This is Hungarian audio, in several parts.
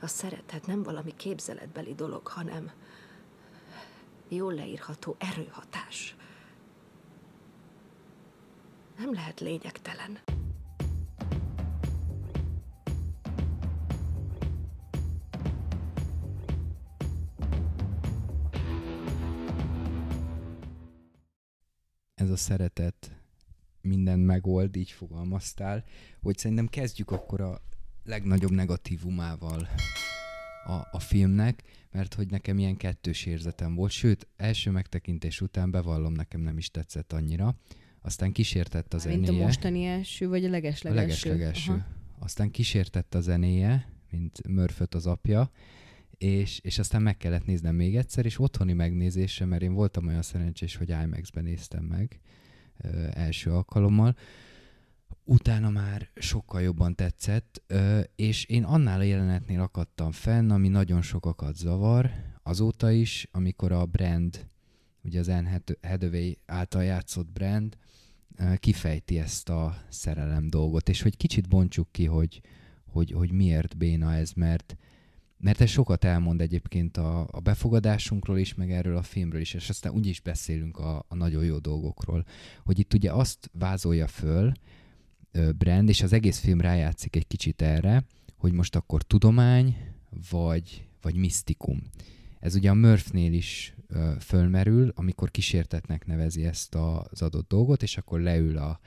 A szeretet nem valami képzeletbeli dolog, hanem jól leírható erőhatás. Nem lehet lényegtelen. Ez a szeretet minden megold, így fogalmaztál, hogy szerintem kezdjük akkor a legnagyobb negatívumával a, a filmnek, mert hogy nekem ilyen kettős érzetem volt, sőt, első megtekintés után bevallom, nekem nem is tetszett annyira. Aztán kísértett a zenéje. Mint a mostani első, vagy a legeslegelső? A legeslegelső. Aztán kísértett a zenéje, mint Mörföt az apja, és, és aztán meg kellett néznem még egyszer, és otthoni megnézése, mert én voltam olyan szerencsés, hogy IMAX-ben néztem meg ö, első alkalommal, utána már sokkal jobban tetszett, és én annál a jelenetnél akadtam fenn, ami nagyon sokakat zavar, azóta is, amikor a brand, ugye az Anne Hathaway által játszott brand, kifejti ezt a szerelem dolgot, és hogy kicsit bontsuk ki, hogy, hogy, hogy miért béna ez, mert, mert ez sokat elmond egyébként a, a befogadásunkról is, meg erről a filmről is, és aztán úgy is beszélünk a, a nagyon jó dolgokról, hogy itt ugye azt vázolja föl, brand, és az egész film rájátszik egy kicsit erre, hogy most akkor tudomány, vagy, vagy misztikum. Ez ugye a Murphnél is ö, fölmerül, amikor kísértetnek nevezi ezt az adott dolgot, és akkor leül a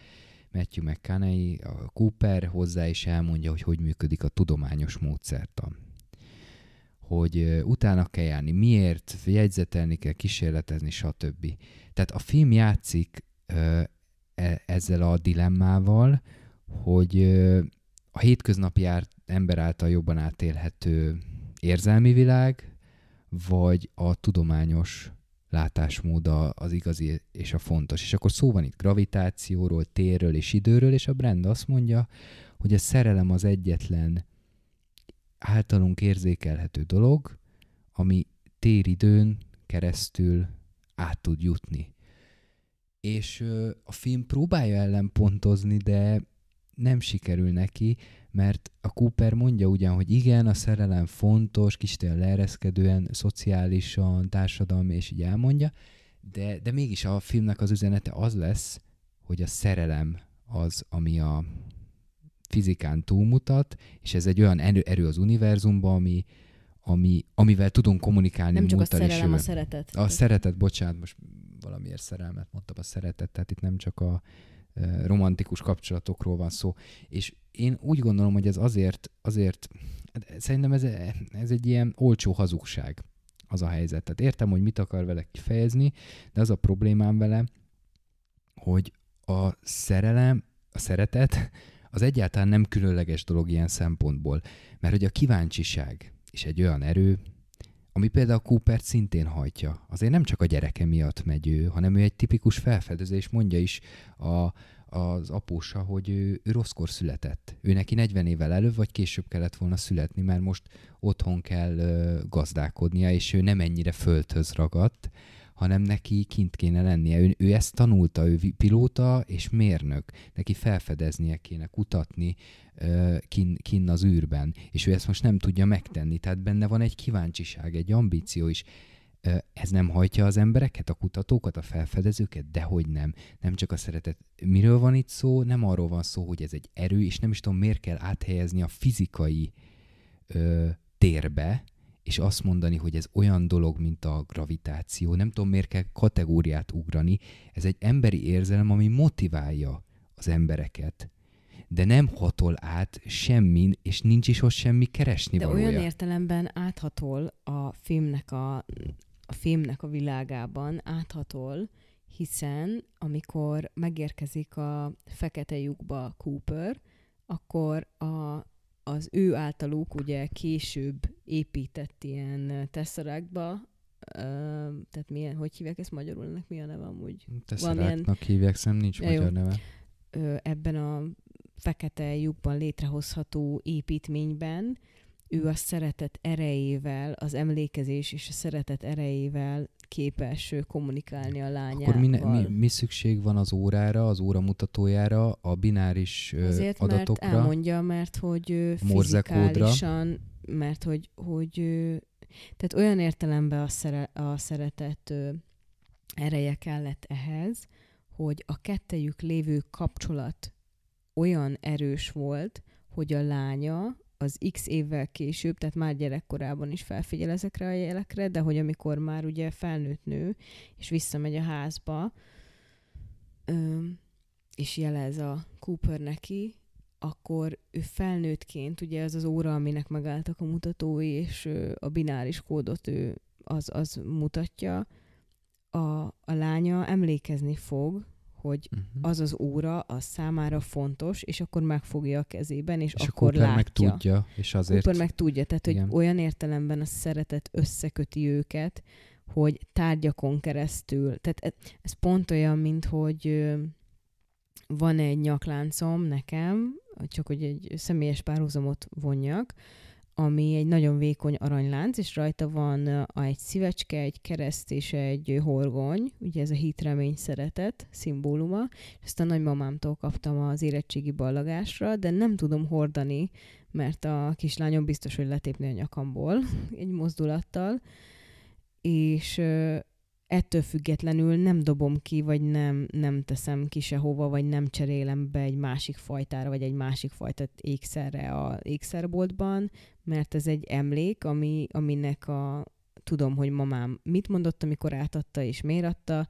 Matthew McConaughey, a Cooper hozzá, és elmondja, hogy hogy működik a tudományos módszertan. Hogy ö, utána kell járni, miért, jegyzetelni kell, kísérletezni, stb. Tehát a film játszik ö, E, ezzel a dilemmával, hogy a hétköznapi ember által jobban átélhető érzelmi világ, vagy a tudományos látásmód az igazi és a fontos. És akkor szó van itt gravitációról, térről és időről, és a Brand azt mondja, hogy a szerelem az egyetlen általunk érzékelhető dolog, ami téridőn keresztül át tud jutni és a film próbálja ellenpontozni, de nem sikerül neki, mert a Cooper mondja ugyan, hogy igen, a szerelem fontos, kicsit olyan leereszkedően, szociálisan, társadalmi, és így elmondja, de, de mégis a filmnek az üzenete az lesz, hogy a szerelem az, ami a fizikán túlmutat, és ez egy olyan erő, erő az univerzumban, ami, ami, amivel tudunk kommunikálni. Nem csak a szerelem, a szeretet. A szeretet, bocsánat, most valamiért szerelmet mondtam a szeretet, tehát itt nem csak a romantikus kapcsolatokról van szó. És én úgy gondolom, hogy ez azért, azért hát szerintem ez, ez egy ilyen olcsó hazugság az a helyzet. Tehát értem, hogy mit akar vele kifejezni, de az a problémám vele, hogy a szerelem, a szeretet az egyáltalán nem különleges dolog ilyen szempontból. Mert hogy a kíváncsiság is egy olyan erő, ami például Cooper szintén hajtja. Azért nem csak a gyereke miatt megy ő, hanem ő egy tipikus felfedező, és mondja is a, az apósa, hogy ő, ő rosszkor született. Ő neki 40 évvel előbb vagy később kellett volna születni, mert most otthon kell ö, gazdálkodnia, és ő nem ennyire földhöz ragadt, hanem neki kint kéne lennie. Ő, ő ezt tanulta, ő pilóta és mérnök. Neki felfedeznie kéne, kutatni kint kint kin az űrben. És ő ezt most nem tudja megtenni. Tehát benne van egy kíváncsiság, egy ambíció is. Ö, ez nem hajtja az embereket, a kutatókat, a felfedezőket? Dehogy nem. Nem csak a szeretet. Miről van itt szó? Nem arról van szó, hogy ez egy erő, és nem is tudom, miért kell áthelyezni a fizikai ö, térbe, és azt mondani, hogy ez olyan dolog, mint a gravitáció, nem tudom miért kell kategóriát ugrani, ez egy emberi érzelem, ami motiválja az embereket de nem hatol át semmin, és nincs is ott semmi keresni De valója. olyan értelemben áthatol a filmnek a, a filmnek a világában, áthatol, hiszen amikor megérkezik a fekete lyukba Cooper, akkor a az ő általuk ugye később épített ilyen tesszerákba, tehát milyen, hogy hívják ezt magyarul, ennek mi a neve amúgy? Tesszeráknak hívják, szem nincs magyar neve. Ebben a fekete lyukban létrehozható építményben ő a szeretet erejével, az emlékezés és a szeretet erejével képes kommunikálni a lányával. Akkor mi, ne, mi, mi szükség van az órára, az óra mutatójára, a bináris Azért, adatokra? Mert elmondja, mert hogy fizikálisan, mert hogy, hogy tehát olyan értelemben a, szere, a szeretet ereje kellett ehhez, hogy a kettejük lévő kapcsolat olyan erős volt, hogy a lánya az x évvel később, tehát már gyerekkorában is felfigyel ezekre a jelekre, de hogy amikor már ugye felnőtt nő, és visszamegy a házba, és jelez a Cooper neki, akkor ő felnőttként, ugye ez az óra, aminek megálltak a mutatói, és a bináris kódot ő az, az mutatja, a, a lánya emlékezni fog hogy uh-huh. az az óra az számára fontos, és akkor megfogja a kezében, és, és akkor látja. meg tudja, és azért... Cooper meg tudja, tehát hogy Igen. olyan értelemben a szeretet összeköti őket, hogy tárgyakon keresztül, tehát e, ez pont olyan, mint hogy van egy nyakláncom nekem, csak hogy egy személyes párhuzamot vonjak, ami egy nagyon vékony aranylánc, és rajta van egy szívecske, egy kereszt és egy horgony, ugye ez a hitremény szeretet szimbóluma, és ezt a nagymamámtól kaptam az érettségi ballagásra, de nem tudom hordani, mert a kislányom biztos, hogy letépni a nyakamból egy mozdulattal, és ettől függetlenül nem dobom ki, vagy nem, nem teszem ki sehova, vagy nem cserélem be egy másik fajtára, vagy egy másik fajta ékszerre a ékszerboltban, mert ez egy emlék, ami, aminek a, tudom, hogy mamám mit mondott, amikor átadta és miért adta,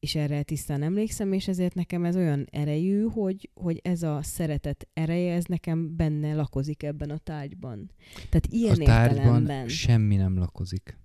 és erre tisztán emlékszem, és ezért nekem ez olyan erejű, hogy, hogy ez a szeretet ereje, ez nekem benne lakozik ebben a tárgyban. Tehát ilyen a tárgyban értelemben... semmi nem lakozik.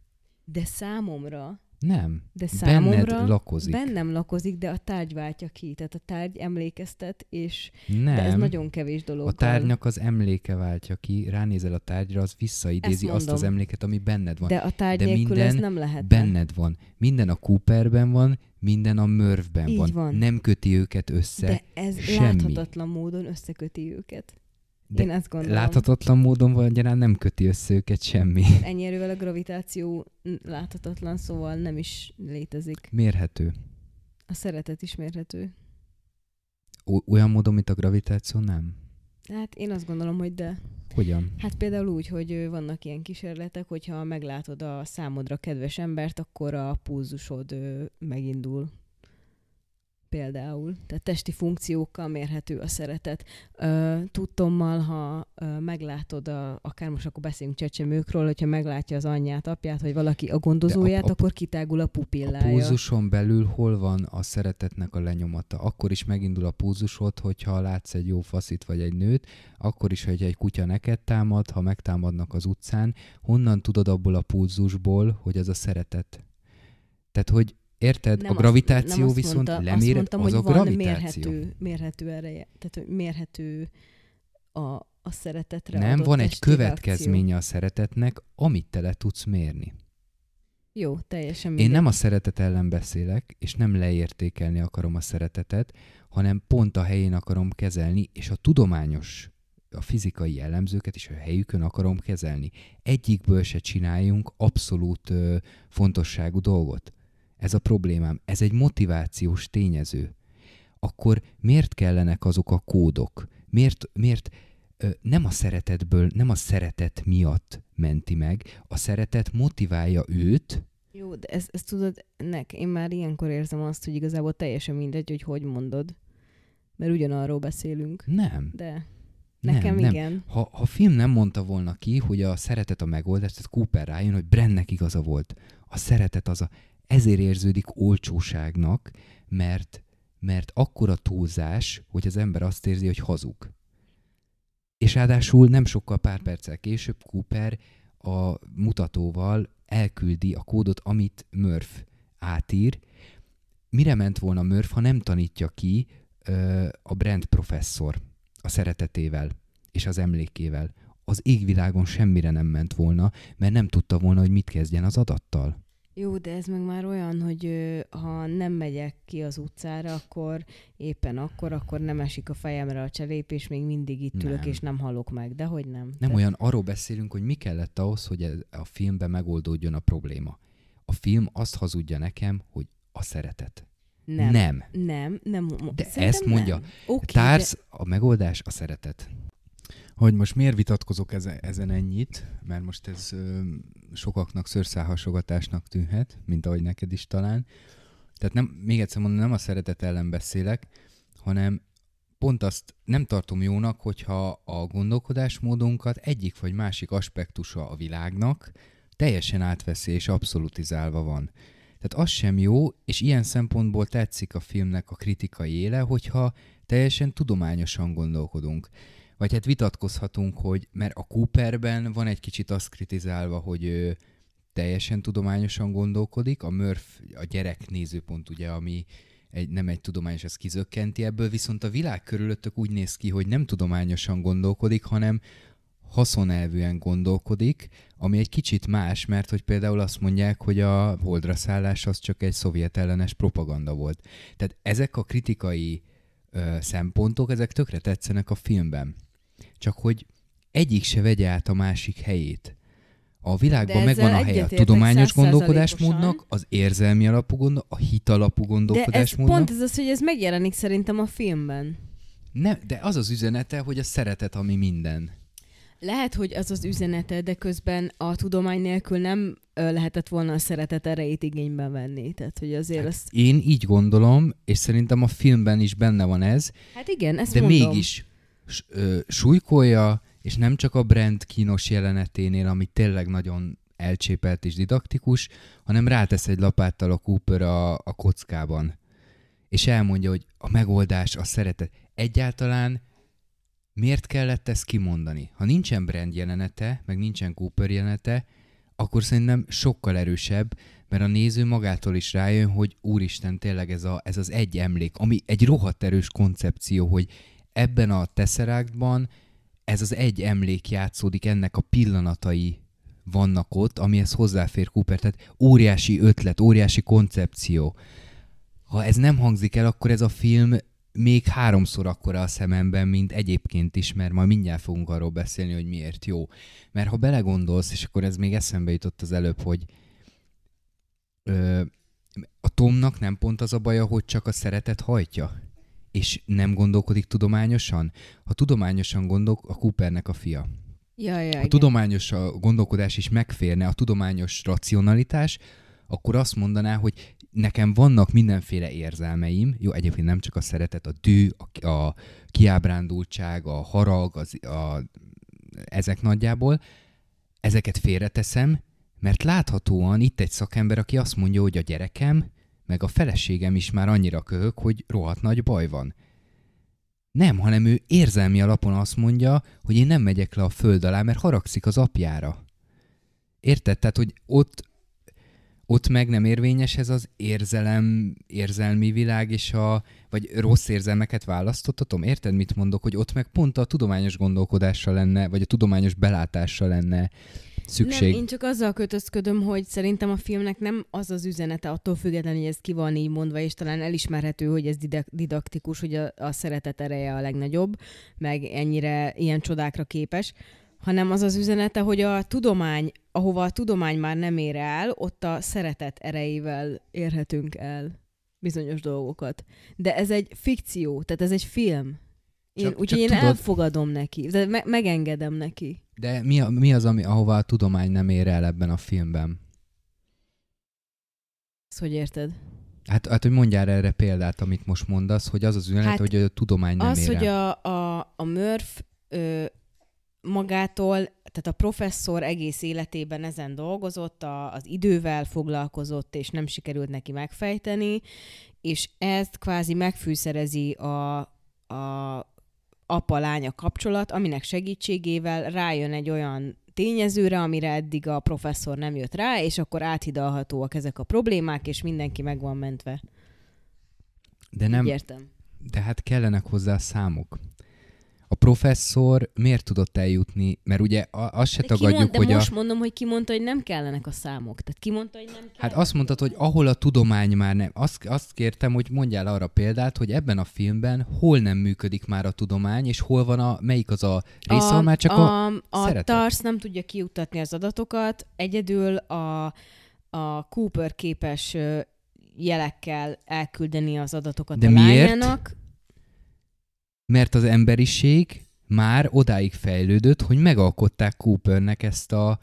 De számomra... Nem. De számomra Benned lakozik. Bennem lakozik, de a tárgy váltja ki. Tehát a tárgy emlékeztet, és nem. De ez nagyon kevés dolog. A tárgynak az emléke váltja ki, ránézel a tárgyra, az visszaidézi azt az emléket, ami benned van. De a tárgy de nélkül ez nem lehet. benned van. Minden a Cooperben van, minden a mörvben van. van. Nem köti őket össze De ez semmi. láthatatlan módon összeköti őket. De Én ezt gondolom. Láthatatlan módon magyarán nem köti össze őket semmi. Ennyi erővel a gravitáció láthatatlan, szóval nem is létezik. Mérhető. A szeretet is mérhető. O- olyan módon, mint a gravitáció, nem? Hát én azt gondolom, hogy de. Hogyan? Hát például úgy, hogy vannak ilyen kísérletek, hogyha meglátod a számodra kedves embert, akkor a pulzusod megindul, például, tehát testi funkciókkal mérhető a szeretet. Tudtommal, ha meglátod, a, akár most akkor beszélünk csecsemőkről, hogyha meglátja az anyját, apját, vagy valaki a gondozóját, a, a, akkor kitágul a pupillája. A púzuson belül hol van a szeretetnek a lenyomata? Akkor is megindul a púzusod, hogyha látsz egy jó faszit vagy egy nőt, akkor is, hogy egy kutya neked támad, ha megtámadnak az utcán, honnan tudod abból a púzusból, hogy az a szeretet? Tehát, hogy Érted? Nem a gravitáció azt, viszont mondta, lemér, azt mondtam, az hogy a van gravitáció. mérhető, mérhető ereje, tehát mérhető a, a szeretetre Nem, van egy következménye a szeretetnek, amit te le tudsz mérni. Jó, teljesen Én nem a szeretet ellen beszélek, és nem leértékelni akarom a szeretetet, hanem pont a helyén akarom kezelni, és a tudományos, a fizikai jellemzőket is a helyükön akarom kezelni. Egyikből se csináljunk abszolút ö, fontosságú dolgot ez a problémám, ez egy motivációs tényező, akkor miért kellenek azok a kódok? Miért, miért nem a szeretetből, nem a szeretet miatt menti meg, a szeretet motiválja őt, jó, de ezt, ezt tudod, nek, én már ilyenkor érzem azt, hogy igazából teljesen mindegy, hogy hogy mondod. Mert ugyanarról beszélünk. Nem. De nekem nem, igen. Nem. Ha, ha a film nem mondta volna ki, hogy a szeretet a megoldás, tehát Cooper rájön, hogy Brennek igaza volt. A szeretet az a ezért érződik olcsóságnak, mert, mert akkora túlzás, hogy az ember azt érzi, hogy hazug. És ráadásul nem sokkal pár perccel később Cooper a mutatóval elküldi a kódot, amit Murph átír. Mire ment volna Murph, ha nem tanítja ki ö, a Brand professzor a szeretetével és az emlékével? Az égvilágon semmire nem ment volna, mert nem tudta volna, hogy mit kezdjen az adattal. Jó, de ez meg már olyan, hogy ha nem megyek ki az utcára, akkor éppen akkor, akkor nem esik a fejemre a cserép, és még mindig itt ülök, nem. és nem halok meg, de hogy nem. Nem Te... olyan, arról beszélünk, hogy mi kellett ahhoz, hogy a filmben megoldódjon a probléma. A film azt hazudja nekem, hogy a szeretet. Nem. Nem. Nem. nem. De Szerintem ezt mondja. Nem. Okay, Társz, de... a megoldás a szeretet hogy most miért vitatkozok ezen, ezen ennyit, mert most ez ö, sokaknak szőrszálhasogatásnak tűnhet, mint ahogy neked is talán. Tehát nem, még egyszer mondom, nem a szeretet ellen beszélek, hanem pont azt nem tartom jónak, hogyha a gondolkodásmódunkat egyik vagy másik aspektusa a világnak teljesen átveszi és abszolutizálva van. Tehát az sem jó, és ilyen szempontból tetszik a filmnek a kritikai éle, hogyha teljesen tudományosan gondolkodunk vagy hát vitatkozhatunk, hogy mert a Cooperben van egy kicsit azt kritizálva, hogy ő teljesen tudományosan gondolkodik, a Murph a gyerek nézőpont ugye, ami egy, nem egy tudományos, ez kizökkenti ebből, viszont a világ körülöttök úgy néz ki, hogy nem tudományosan gondolkodik, hanem haszonelvűen gondolkodik, ami egy kicsit más, mert hogy például azt mondják, hogy a holdra szállás az csak egy szovjet ellenes propaganda volt. Tehát ezek a kritikai ö, szempontok, ezek tökre tetszenek a filmben. Csak hogy egyik se vegye át a másik helyét. A világban megvan a helye a tudományos gondolkodásmódnak, az érzelmi alapú gondol, a hit alapú gondolkodásmódnak. pont ez az, hogy ez megjelenik szerintem a filmben. Nem, de az az üzenete, hogy a szeretet, ami minden. Lehet, hogy az az üzenete, de közben a tudomány nélkül nem lehetett volna a szeretet erejét igénybe venni. Tehát, hogy azért hát azt... Én így gondolom, és szerintem a filmben is benne van ez. Hát igen, ezt de mondom. mégis súlykolja, és nem csak a brand kínos jeleneténél, ami tényleg nagyon elcsépelt és didaktikus, hanem rátesz egy lapáttal a Cooper a, a kockában. És elmondja, hogy a megoldás, a szeretet. Egyáltalán miért kellett ezt kimondani? Ha nincsen brand jelenete, meg nincsen Cooper jelenete, akkor szerintem sokkal erősebb, mert a néző magától is rájön, hogy úristen, tényleg ez, a, ez az egy emlék, ami egy rohadt erős koncepció, hogy ebben a Tesseráktban ez az egy emlék játszódik, ennek a pillanatai vannak ott, amihez hozzáfér Cooper, tehát óriási ötlet, óriási koncepció. Ha ez nem hangzik el, akkor ez a film még háromszor akkora a szememben, mint egyébként is, mert majd mindjárt fogunk arról beszélni, hogy miért jó. Mert ha belegondolsz, és akkor ez még eszembe jutott az előbb, hogy ö, a Tomnak nem pont az a baja, hogy csak a szeretet hajtja? és nem gondolkodik tudományosan? Ha tudományosan gondolk, a Coopernek a fia. Ja, ja, ha igen. tudományos a gondolkodás is megférne, a tudományos racionalitás, akkor azt mondaná, hogy nekem vannak mindenféle érzelmeim, jó, egyébként nem csak a szeretet, a dű, a, a kiábrándultság, a harag, az, a, ezek nagyjából, ezeket félreteszem, mert láthatóan itt egy szakember, aki azt mondja, hogy a gyerekem meg a feleségem is már annyira köhög, hogy rohadt nagy baj van. Nem, hanem ő érzelmi alapon azt mondja, hogy én nem megyek le a föld alá, mert haragszik az apjára. Érted? Tehát, hogy ott, ott meg nem érvényes ez az érzelem, érzelmi világ, és a, vagy rossz érzelmeket választottatom? Érted, mit mondok? Hogy ott meg pont a tudományos gondolkodással lenne, vagy a tudományos belátással lenne szükség. Nem, én csak azzal kötözködöm, hogy szerintem a filmnek nem az az üzenete, attól függetlenül, hogy ez ki van így mondva, és talán elismerhető, hogy ez didaktikus, hogy a, a szeretet ereje a legnagyobb, meg ennyire ilyen csodákra képes, hanem az az üzenete, hogy a tudomány, ahova a tudomány már nem ér el, ott a szeretet erejével érhetünk el bizonyos dolgokat. De ez egy fikció, tehát ez egy film. Én, csak, úgyhogy csak én tudod. elfogadom neki, de me- megengedem neki. De mi, a, mi az, ami, ahova a tudomány nem ér el ebben a filmben? Ezt hogy érted? Hát, hát, hogy mondjál erre példát, amit most mondasz, hogy az az üzenet, hát hogy a tudomány nem az, ér el. Az, hogy a, a, a Murph ö, magától, tehát a professzor egész életében ezen dolgozott, a, az idővel foglalkozott, és nem sikerült neki megfejteni, és ezt kvázi megfűszerezi a, a apa-lánya kapcsolat, aminek segítségével rájön egy olyan tényezőre, amire eddig a professzor nem jött rá, és akkor áthidalhatóak ezek a problémák, és mindenki meg van mentve. De nem, értem. De hát kellenek hozzá számok a professzor miért tudott eljutni, mert ugye azt se de tagadjuk, mond, de hogy most a... mondom, hogy ki mondta, hogy nem kellenek a számok. Tehát ki mondta, hogy nem hát kellenek. Hát azt mondtad, hogy ahol a tudomány már nem... Azt, azt kértem, hogy mondjál arra példát, hogy ebben a filmben hol nem működik már a tudomány, és hol van a... Melyik az a része, a, már csak a... A, a, a TARS nem tudja kiutatni az adatokat, egyedül a, a Cooper képes jelekkel elküldeni az adatokat De a miért? lányának mert az emberiség már odáig fejlődött, hogy megalkották Coopernek ezt a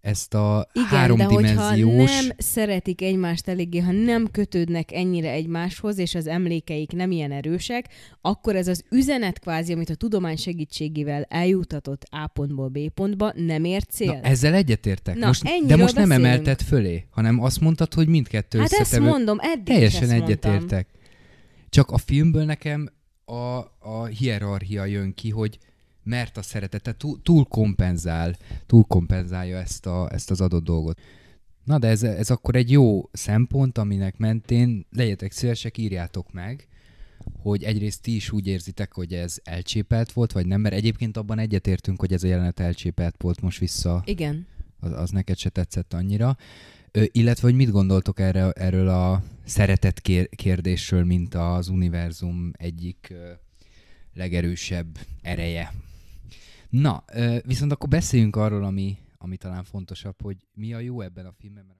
ezt a Igen, háromdimenziós... de nem szeretik egymást eléggé, ha nem kötődnek ennyire egymáshoz, és az emlékeik nem ilyen erősek, akkor ez az üzenet kvázi, amit a tudomány segítségével eljutatott A pontból B pontba, nem ér cél. Na, ezzel egyetértek. Na, most, de most beszélünk. nem emelted fölé, hanem azt mondtad, hogy mindkettő Hát ezt mondom, eddig Teljesen ezt egyetértek. Csak a filmből nekem a, a hierarchia jön ki, hogy mert a szeretete túl, túl kompenzál, túl kompenzálja ezt, a, ezt az adott dolgot. Na de ez, ez akkor egy jó szempont, aminek mentén legyetek szívesek, írjátok meg, hogy egyrészt ti is úgy érzitek, hogy ez elcsépelt volt, vagy nem, mert egyébként abban egyetértünk, hogy ez a jelenet elcsépelt volt most vissza. Igen. Az, az neked se tetszett annyira. Illetve, hogy mit gondoltok erre, erről a szeretet kérdésről, mint az univerzum egyik legerősebb ereje? Na, viszont akkor beszéljünk arról, ami, ami talán fontosabb, hogy mi a jó ebben a filmben.